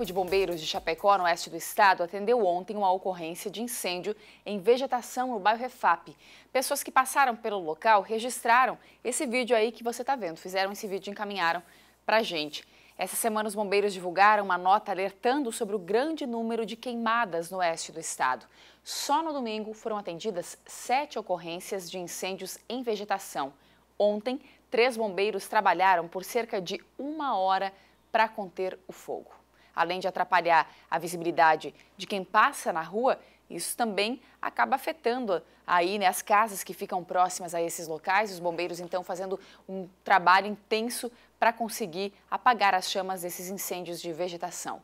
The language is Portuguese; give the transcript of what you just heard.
Corpo de Bombeiros de Chapecó, no oeste do estado, atendeu ontem uma ocorrência de incêndio em vegetação no bairro Refap. Pessoas que passaram pelo local registraram esse vídeo aí que você está vendo, fizeram esse vídeo e encaminharam para a gente. Essa semana, os bombeiros divulgaram uma nota alertando sobre o grande número de queimadas no oeste do estado. Só no domingo foram atendidas sete ocorrências de incêndios em vegetação. Ontem, três bombeiros trabalharam por cerca de uma hora para conter o fogo. Além de atrapalhar a visibilidade de quem passa na rua, isso também acaba afetando aí né, as casas que ficam próximas a esses locais. Os bombeiros então fazendo um trabalho intenso para conseguir apagar as chamas desses incêndios de vegetação.